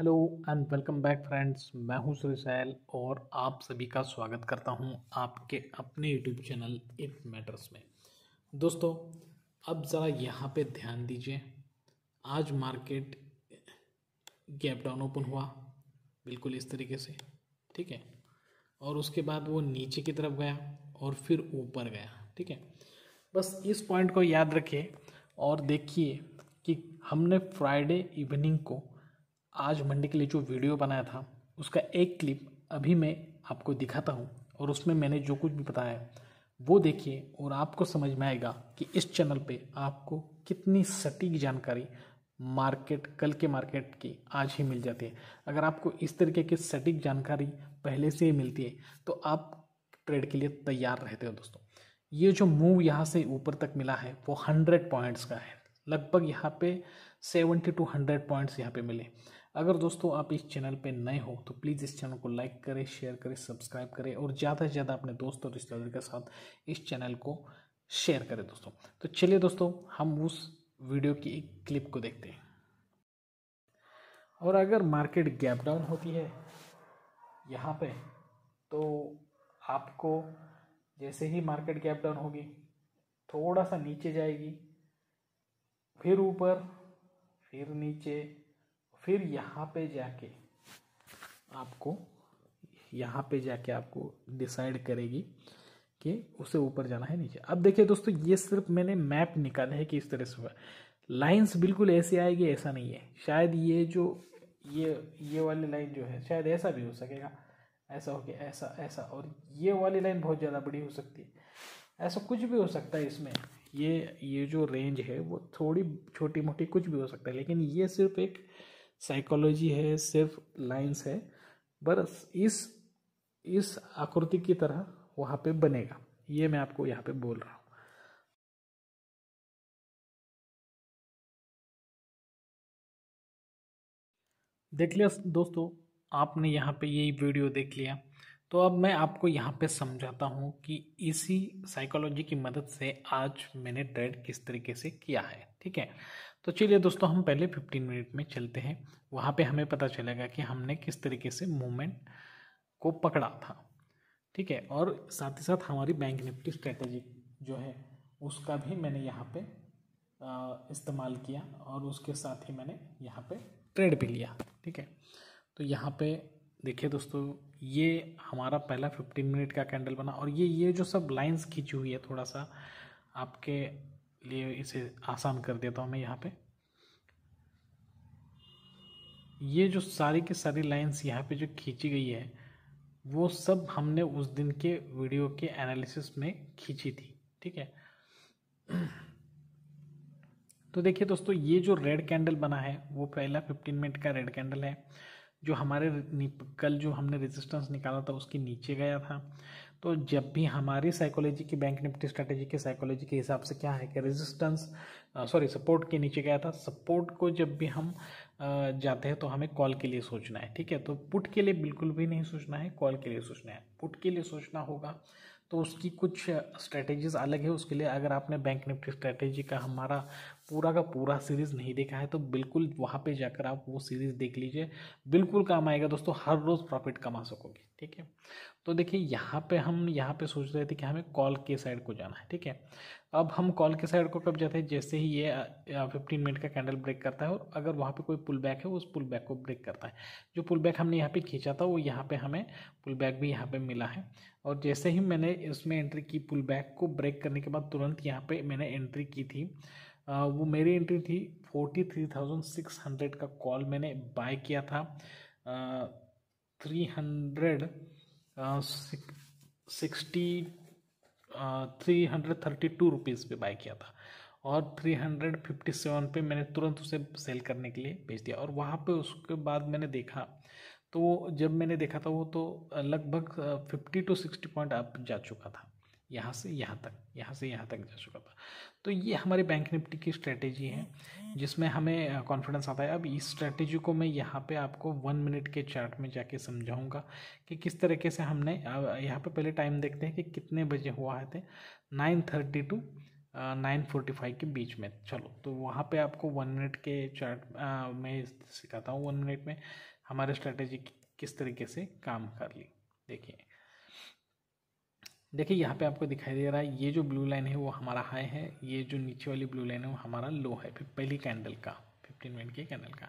hello and welcome back friends मैं हूं सुरेशल और आप सभी का स्वागत करता हूं आपके अपने यूट्यूब चैनल इट मैटर्स में दोस्तों अब ज़रा यहां पे ध्यान दीजिए आज मार्केट गैप डाउन ओपन हुआ बिल्कुल इस तरीके से ठीक है और उसके बाद वो नीचे की तरफ गया और फिर ऊपर गया ठीक है बस इस पॉइंट को याद रखिए और देखिए कि हमने फ्राइडे इवनिंग को आज मंडे के लिए जो वीडियो बनाया था उसका एक क्लिप अभी मैं आपको दिखाता हूँ और उसमें मैंने जो कुछ भी बताया है वो देखिए और आपको समझ में आएगा कि इस चैनल पे आपको कितनी सटीक जानकारी मार्केट कल के मार्केट की आज ही मिल जाती है अगर आपको इस तरीके की सटीक जानकारी पहले से ही मिलती है तो आप ट्रेड के लिए तैयार रहते हो दोस्तों ये जो मूव यहाँ से ऊपर तक मिला है वो हंड्रेड पॉइंट्स का है लगभग यहाँ पे सेवेंटी टू हंड्रेड पॉइंट्स यहाँ पे मिले अगर दोस्तों आप इस चैनल पे नए हो तो प्लीज़ इस चैनल को लाइक करें शेयर करें सब्सक्राइब करें और ज़्यादा से ज़्यादा अपने दोस्त और रिश्तेदार के साथ इस चैनल को शेयर करें दोस्तों तो चलिए दोस्तों हम उस वीडियो की एक क्लिप को देखते हैं और अगर मार्केट गैप डाउन होती है यहाँ पे तो आपको जैसे ही मार्केट गैप डाउन होगी थोड़ा सा नीचे जाएगी फिर ऊपर फिर नीचे फिर यहाँ पे जाके आपको यहाँ पे जाके आपको डिसाइड करेगी कि उसे ऊपर जाना है नीचे अब देखिए दोस्तों ये सिर्फ मैंने मैप निकाला है कि इस तरह से लाइंस बिल्कुल ऐसे आएगी ऐसा नहीं है शायद ये जो ये ये वाली लाइन जो है शायद ऐसा भी हो सकेगा ऐसा हो गया ऐसा ऐसा और ये वाली लाइन बहुत ज़्यादा बड़ी हो सकती है ऐसा कुछ भी हो सकता है इसमें ये ये जो रेंज है वो थोड़ी छोटी मोटी कुछ भी हो सकता है लेकिन ये सिर्फ एक साइकोलॉजी है सिर्फ लाइंस है बस इस इस आकृति की तरह वहाँ पे बनेगा ये मैं आपको यहाँ पे बोल रहा हूँ देख लिया दोस्तों आपने यहाँ पे यही वीडियो देख लिया तो अब मैं आपको यहाँ पे समझाता हूँ कि इसी साइकोलॉजी की मदद से आज मैंने ट्रेड किस तरीके से किया है ठीक है तो चलिए दोस्तों हम पहले 15 मिनट में चलते हैं वहाँ पे हमें पता चलेगा कि हमने किस तरीके से मूवमेंट को पकड़ा था ठीक है और साथ ही साथ हमारी बैंक निफ्टी स्ट्रेटजी जो है उसका भी मैंने यहाँ पे इस्तेमाल किया और उसके साथ ही मैंने यहाँ पे ट्रेड भी लिया ठीक है तो यहाँ पे देखिए दोस्तों ये हमारा पहला फिफ्टीन मिनट का कैंडल बना और ये ये जो सब लाइन्स खींची हुई है थोड़ा सा आपके लिए इसे आसान कर देता हूँ मैं यहाँ पे ये जो सारी की सारी लाइंस यहाँ पे जो खींची गई है वो सब हमने उस दिन के वीडियो के एनालिसिस में खींची थी ठीक है तो देखिए दोस्तों ये जो रेड कैंडल बना है वो पहला फिफ्टीन मिनट का रेड कैंडल है जो हमारे कल जो हमने रेजिस्टेंस निकाला था उसके नीचे गया था तो जब भी हमारी साइकोलॉजी की बैंक निफ्टी स्ट्रेटेजी के साइकोलॉजी के हिसाब से क्या है कि रेजिस्टेंस सॉरी सपोर्ट के नीचे गया था सपोर्ट को जब भी हम जाते हैं तो हमें कॉल के लिए सोचना है ठीक है तो पुट के लिए बिल्कुल भी नहीं सोचना है कॉल के लिए सोचना है पुट के लिए सोचना होगा तो उसकी कुछ स्ट्रैटेजीज़ अलग है उसके लिए अगर आपने बैंक निफ्टी स्ट्रैटेजी का हमारा पूरा का पूरा सीरीज़ नहीं देखा है तो बिल्कुल वहाँ पे जाकर आप वो सीरीज़ देख लीजिए बिल्कुल काम आएगा दोस्तों हर रोज़ प्रॉफिट कमा सकोगे ठीक है तो देखिए यहाँ पे हम यहाँ पे सोच रहे थे कि हमें कॉल के साइड को जाना है ठीक है अब हम कॉल के साइड को कब जाते हैं जैसे ही ये फिफ्टीन मिनट का कैंडल ब्रेक करता है और अगर वहाँ पे कोई पुल बैक है उस पुल बैक को ब्रेक करता है जो पुल बैक हमने यहाँ पे खींचा था वो यहाँ पे हमें पुल बैक भी यहाँ पे मिला है और जैसे ही मैंने इसमें एंट्री की पुल बैक को ब्रेक करने के बाद तुरंत यहाँ पर मैंने एंट्री की थी वो मेरी एंट्री थी forty three thousand six hundred का कॉल मैंने बाय किया था three hundred sixty three hundred thirty two rupees पर बाय किया था और थ्री हंड्रेड फिफ्टी सेवन पर मैंने तुरंत उसे सेल करने के लिए भेज दिया और वहाँ पे उसके बाद मैंने देखा तो जब मैंने देखा था वो तो लगभग fifty to sixty point up जा चुका था यहाँ से यहाँ तक यहाँ से यहाँ तक जा चुका था तो ये हमारे बैंक निफ्टी की स्ट्रेटेजी है जिसमें हमें कॉन्फिडेंस आता है अब इस स्ट्रेटेजी को मैं यहाँ पे आपको वन मिनट के चार्ट में जाके समझाऊंगा कि किस तरीके से हमने यहाँ पे पहले टाइम देखते हैं कि कितने बजे हुआ है थे nine thirty to nine forty five के बीच में चलो तो वहाँ पर आपको वन मिनट के चार्ट मैं सिखाता हूँ वन मिनट में हमारे स्ट्रेटेजी किस तरीके से काम कर ली देखिए देखिए यहाँ पे आपको दिखाई दे रहा है ये जो ब्लू लाइन है वो हमारा हाई है ये जो नीचे वाली ब्लू लाइन है वो हमारा लो है फिर पहली कैंडल का फिफ्टीन मिनट के कैंडल का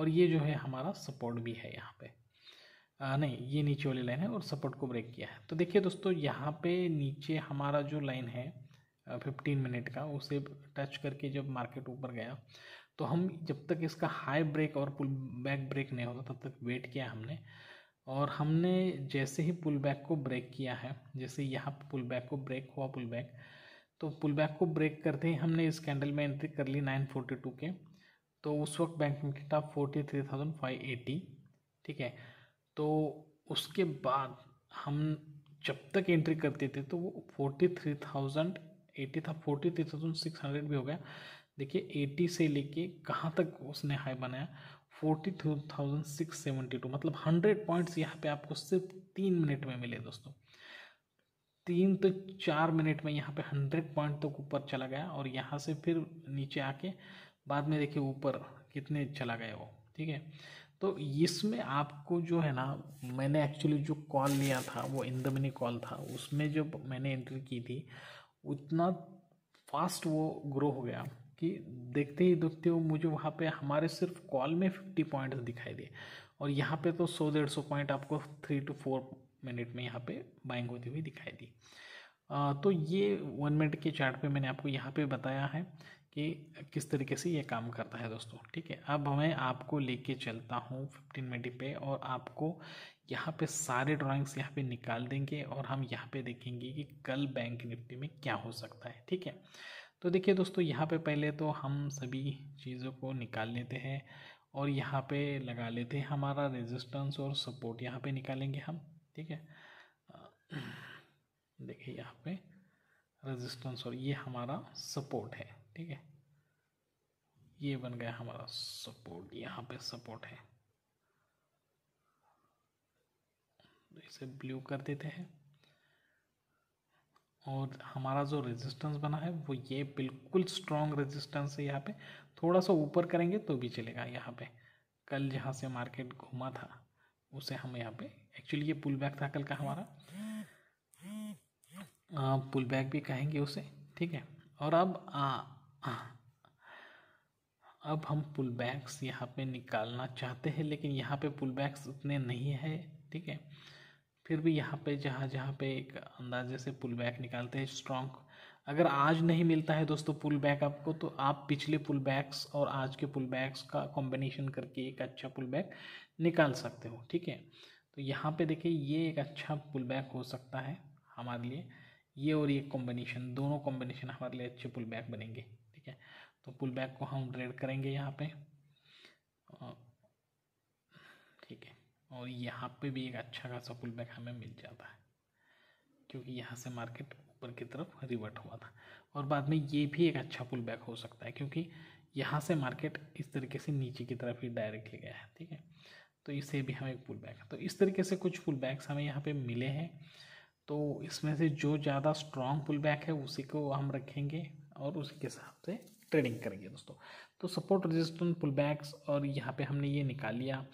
और ये जो है हमारा सपोर्ट भी है यहाँ पे आ, नहीं ये नीचे वाली लाइन है और सपोर्ट को ब्रेक किया है तो देखिए दोस्तों यहाँ पे नीचे हमारा जो लाइन है फिफ्टीन मिनट का उसे टच करके जब मार्केट ऊपर गया तो हम जब तक इसका हाई ब्रेक और पुल बैक ब्रेक नहीं होता तब तक वेट किया हमने और हमने जैसे ही पुल बैक को ब्रेक किया है जैसे यहाँ पुल बैक को ब्रेक हुआ पुल बैक तो पुल बैक को ब्रेक करते ही हमने इस कैंडल में एंट्री कर ली नाइन फोर्टी टू के तो उस वक्त बैंक निफ्टी था forty three thousand five eighty ठीक है तो उसके बाद हम जब तक एंट्री करते थे तो वो फोर्टी थ्री थाउजेंड एटी था forty three thousand six hundred भी हो गया देखिए एटी से लेके कहाँ तक उसने हाई बनाया forty thousand six seventy two मतलब हंड्रेड पॉइंट्स यहाँ पे आपको सिर्फ तीन मिनट में मिले दोस्तों तीन तो चार मिनट में यहाँ पे हंड्रेड पॉइंट तक तो ऊपर चला गया और यहाँ से फिर नीचे आके बाद में देखिए ऊपर कितने चला गया वो ठीक है तो इसमें आपको जो है ना मैंने एक्चुअली जो कॉल लिया था वो इन द कॉल था उसमें जब मैंने एंट्री की थी उतना फास्ट वो ग्रो हो गया कि देखते ही देखते हो मुझे वहाँ पे हमारे सिर्फ कॉल में फिफ्टी पॉइंट्स दिखाई दिए और यहाँ पे तो सौ डेढ़ सौ पॉइंट आपको थ्री टू फोर मिनट में यहाँ पे बाइंग होती हुई दिखाई दी आ, तो ये वन मिनट के चार्ट पे मैंने आपको यहाँ पे बताया है कि किस तरीके से ये काम करता है दोस्तों ठीक है अब मैं आपको लेके चलता हूँ फिफ्टीन मिनट पे और आपको यहाँ पे सारे ड्राइंग्स यहाँ पे निकाल देंगे और हम यहाँ पे देखेंगे कि कल बैंक निफ्टी में क्या हो सकता है ठीक है तो देखिए दोस्तों यहाँ पे पहले तो हम सभी चीज़ों को निकाल लेते हैं और यहाँ पे लगा लेते हैं हमारा रेजिस्टेंस और सपोर्ट यहाँ पे निकालेंगे हम ठीक है देखिए यहाँ पे रेजिस्टेंस और ये हमारा सपोर्ट है ठीक है ये बन गया हमारा सपोर्ट यहाँ पे सपोर्ट है तो इसे ब्लू कर देते हैं और हमारा जो रेजिस्टेंस बना है वो ये बिल्कुल स्ट्रॉन्ग रेजिस्टेंस है यहाँ पे थोड़ा सा ऊपर करेंगे तो भी चलेगा यहाँ पे कल जहाँ से मार्केट घूमा था उसे हम यहाँ पे एक्चुअली ये पुल बैक था कल का हमारा पुल बैक भी कहेंगे उसे ठीक है और अब आ, आ, अब हम पुल बैक्स यहाँ पे निकालना चाहते हैं लेकिन यहाँ पे पुल बैक्स उतने नहीं है ठीक है फिर भी यहाँ पे जहाँ जहाँ पे एक अंदाजे से पुल बैक निकालते हैं स्ट्रॉन्ग अगर आज नहीं मिलता है दोस्तों पुल बैक आपको तो आप पिछले पुल बैक्स और आज के पुल बैक्स का कॉम्बिनेशन करके एक अच्छा पुल बैक निकाल सकते हो ठीक है तो यहाँ पे देखिए ये एक अच्छा पुल बैक हो सकता है हमारे लिए ये और ये कॉम्बिनेशन दोनों कॉम्बिनेशन हमारे लिए अच्छे पुल बैक बनेंगे ठीक है तो पुल बैक को हम रेड करेंगे यहाँ पर ठीक है और यहाँ पे भी एक अच्छा खासा पुल बैक हमें मिल जाता है क्योंकि यहाँ से मार्केट ऊपर की तरफ रिवर्ट हुआ था और बाद में ये भी एक अच्छा पुल बैक हो सकता है क्योंकि यहाँ से मार्केट इस तरीके से नीचे की तरफ ही ले गया है ठीक है तो इसे भी हमें एक पुल बैक तो इस तरीके से कुछ पुल बैक्स हमें यहाँ पे मिले हैं तो इसमें से जो ज़्यादा स्ट्रॉन्ग पुल बैक है उसी को हम रखेंगे और उसी के हिसाब से ट्रेडिंग करेंगे दोस्तों तो सपोर्ट रजिस्टेंट पुल बैक्स और यहाँ पे हमने ये निकाल लिया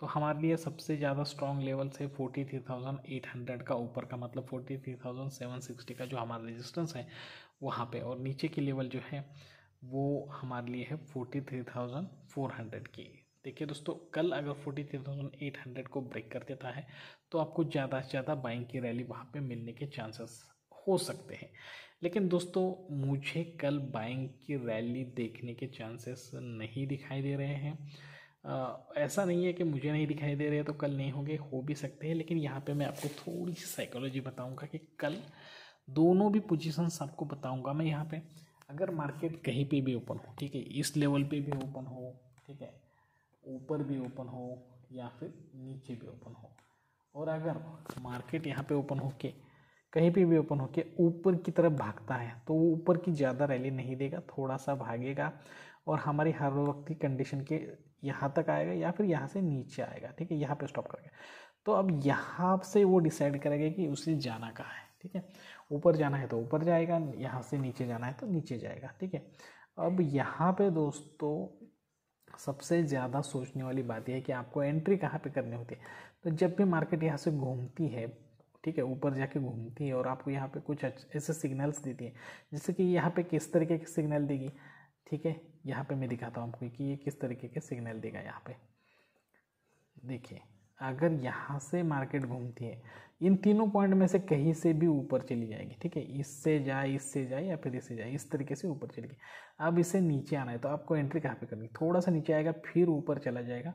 तो हमारे लिए सबसे ज़्यादा स्ट्रॉन्ग लेवल से forty three thousand eight hundred का ऊपर का मतलब forty three thousand seven sixty का जो हमारा रेजिस्टेंस है वहाँ पे और नीचे की लेवल जो है वो हमारे लिए है forty three thousand four hundred की देखिए दोस्तों कल अगर forty three thousand eight hundred को ब्रेक कर देता है तो आपको ज़्यादा से ज़्यादा बाइंग की रैली वहाँ पर मिलने के चांसेस हो सकते हैं लेकिन दोस्तों मुझे कल बाइंग की रैली देखने के चांसेस नहीं दिखाई दे रहे हैं ऐसा नहीं है कि मुझे नहीं दिखाई दे रहे तो कल नहीं होंगे हो भी सकते हैं लेकिन यहाँ पे मैं आपको थोड़ी सी साइकोलॉजी बताऊँगा कि कल दोनों भी पोजिशन आपको बताऊँगा मैं यहाँ पर अगर मार्केट कहीं पर भी ओपन हो ठीक है इस लेवल पर भी ओपन हो ठीक है ऊपर भी ओपन हो या फिर नीचे भी ओपन हो और अगर मार्केट यहाँ पे ओपन हो के कहीं पे भी ओपन होके ऊपर की तरफ भागता है तो वो ऊपर की ज़्यादा रैली नहीं देगा थोड़ा सा भागेगा और हमारी हर वक्त की कंडीशन के यहाँ तक आएगा या फिर यहाँ से नीचे आएगा ठीक है यहाँ पे स्टॉप करेगा तो अब यहाँ से वो डिसाइड करेगा कि उसे जाना कहाँ है ठीक है ऊपर जाना है तो ऊपर जाएगा यहाँ से नीचे जाना है तो नीचे जाएगा ठीक है अब यहाँ पे दोस्तों सबसे ज़्यादा सोचने वाली बात यह है कि आपको एंट्री कहाँ पे करनी होती है तो जब भी मार्केट यहाँ से घूमती है ठीक है ऊपर जाके घूमती है और आपको यहाँ पे कुछ ऐसे सिग्नल्स देती है जैसे कि यहाँ पे किस तरीके के सिग्नल देगी ठीक है यहाँ पे मैं दिखाता हूँ आपको कि ये किस तरीके के सिग्नल देगा यहाँ पे देखिए अगर यहाँ से मार्केट घूमती है इन तीनों पॉइंट में से कहीं से भी ऊपर चली जाएगी ठीक है इससे जाए इससे जाए या फिर इससे जाए इस तरीके से ऊपर चलेगी अब इसे नीचे आना है तो आपको एंट्री कहाँ पे करनी थोड़ा सा नीचे आएगा फिर ऊपर चला जाएगा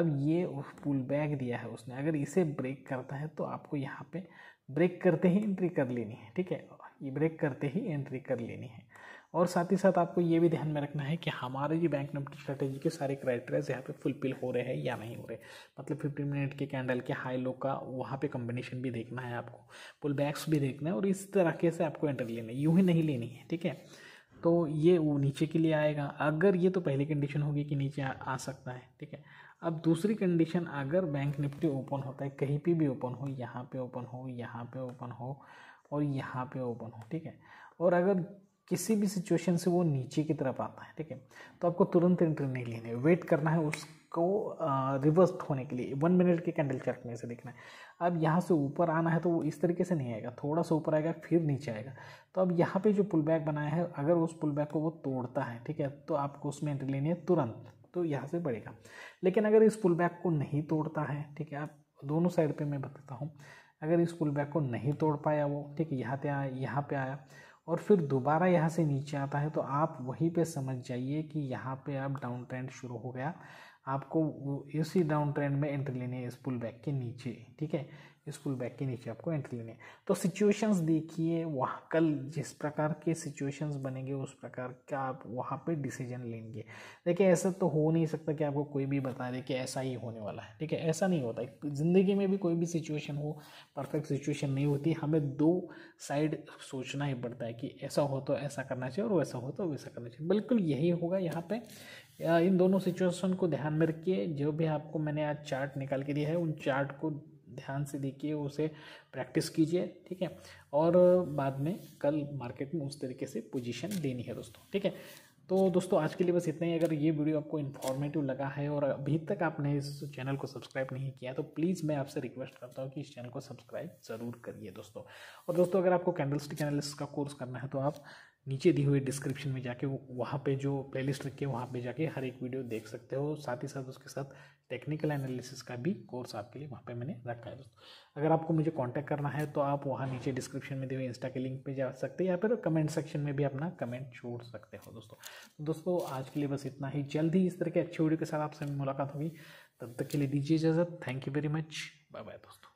अब ये पुल बैग दिया है उसने अगर इसे ब्रेक करता है तो आपको यहाँ पे ब्रेक करते ही एंट्री कर लेनी है ठीक है ये ब्रेक करते ही एंट्री कर लेनी है और साथ ही साथ आपको ये भी ध्यान में रखना है कि हमारे ये बैंक निफ्टी स्ट्रैटेजी के सारे क्राइटेरियाज यहाँ पे फुलफिल हो रहे हैं या नहीं हो रहे मतलब फिफ्टीन मिनट के कैंडल के हाई लो का वहाँ पे कम्बिनेशन भी देखना है आपको पुल बैक्स भी देखना है और इस तरीके से आपको एंट्री लेना है यूँ ही नहीं लेनी है ठीक है तो ये वो नीचे के लिए आएगा अगर ये तो पहली कंडीशन होगी कि नीचे आ, आ सकता है ठीक है अब दूसरी कंडीशन अगर बैंक निफ्टी ओपन होता है कहीं पे भी ओपन हो यहाँ पे ओपन हो यहाँ पे ओपन हो और यहाँ पे ओपन हो ठीक है और अगर किसी भी सिचुएशन से वो नीचे की तरफ आता है ठीक है तो आपको तुरंत एंट्री नहीं लेनी है वेट करना है उसको रिवर्स होने के लिए वन मिनट के कैंडल में से देखना है अब यहाँ से ऊपर आना है तो वो इस तरीके से नहीं आएगा थोड़ा सा ऊपर आएगा फिर नीचे आएगा तो अब यहाँ पे जो पुल बैक बनाया है अगर उस पुल बैक को वो तोड़ता है ठीक है तो आपको उसमें एंट्री लेनी है तुरंत तो यहाँ से बढ़ेगा लेकिन अगर इस पुल बैक को नहीं तोड़ता है ठीक है आप दोनों साइड पर मैं बताता हूँ अगर इस पुल बैक को नहीं तोड़ पाया वो ठीक है यहाँ पे आया यहाँ पे आया और फिर दोबारा यहाँ से नीचे आता है तो आप वहीं पे समझ जाइए कि यहाँ पे अब डाउन ट्रेंड शुरू हो गया आपको इसी डाउन ट्रेंड में एंट्री लेनी है इस पुल बैक के नीचे ठीक है स्कूल बैग के नीचे आपको एंट्री लेनी है तो सिचुएशंस देखिए वहाँ कल जिस प्रकार के सिचुएशंस बनेंगे उस प्रकार का आप वहाँ पे डिसीजन लेंगे देखिए ऐसा तो हो नहीं सकता कि आपको कोई भी बता दे कि ऐसा ही होने वाला है ठीक है ऐसा नहीं होता ज़िंदगी में भी कोई भी सिचुएशन हो परफेक्ट सिचुएशन नहीं होती हमें दो साइड सोचना ही पड़ता है कि ऐसा हो तो ऐसा करना चाहिए और वैसा हो तो वैसा करना चाहिए बिल्कुल यही होगा यहाँ पर इन दोनों सिचुएशन को ध्यान में रखिए जो भी आपको मैंने आज चार्ट निकाल के दिया है उन चार्ट को ध्यान से देखिए उसे प्रैक्टिस कीजिए ठीक है और बाद में कल मार्केट में उस तरीके से पोजीशन लेनी है दोस्तों ठीक है तो दोस्तों आज के लिए बस इतना ही अगर ये वीडियो आपको इन्फॉर्मेटिव लगा है और अभी तक आपने इस चैनल को सब्सक्राइब नहीं किया तो प्लीज़ मैं आपसे रिक्वेस्ट करता हूँ कि इस चैनल को सब्सक्राइब ज़रूर करिए दोस्तों और दोस्तों अगर आपको कैंडल स्टिक एनालिसिस का कोर्स करना है तो आप नीचे दी हुई डिस्क्रिप्शन में जाके वहाँ पे जो प्लेलिस्ट रखे है वहाँ पे जाके हर एक वीडियो देख सकते हो साथ ही साथ उसके साथ टेक्निकल एनालिसिस का भी कोर्स आपके लिए वहाँ पे मैंने रखा है दोस्तों अगर आपको मुझे कांटेक्ट करना है तो आप वहाँ नीचे डिस्क्रिप्शन में दिए हुए इंस्टा के लिंक पे जा सकते हैं या फिर कमेंट सेक्शन में भी अपना कमेंट छोड़ सकते हो दोस्तों तो दोस्तों आज के लिए बस इतना ही जल्द ही इस तरह के अच्छे वीडियो के साथ आपसे मुलाकात होगी तब तक के लिए दीजिए इजाज़त thank you very much bye bye दोस्तों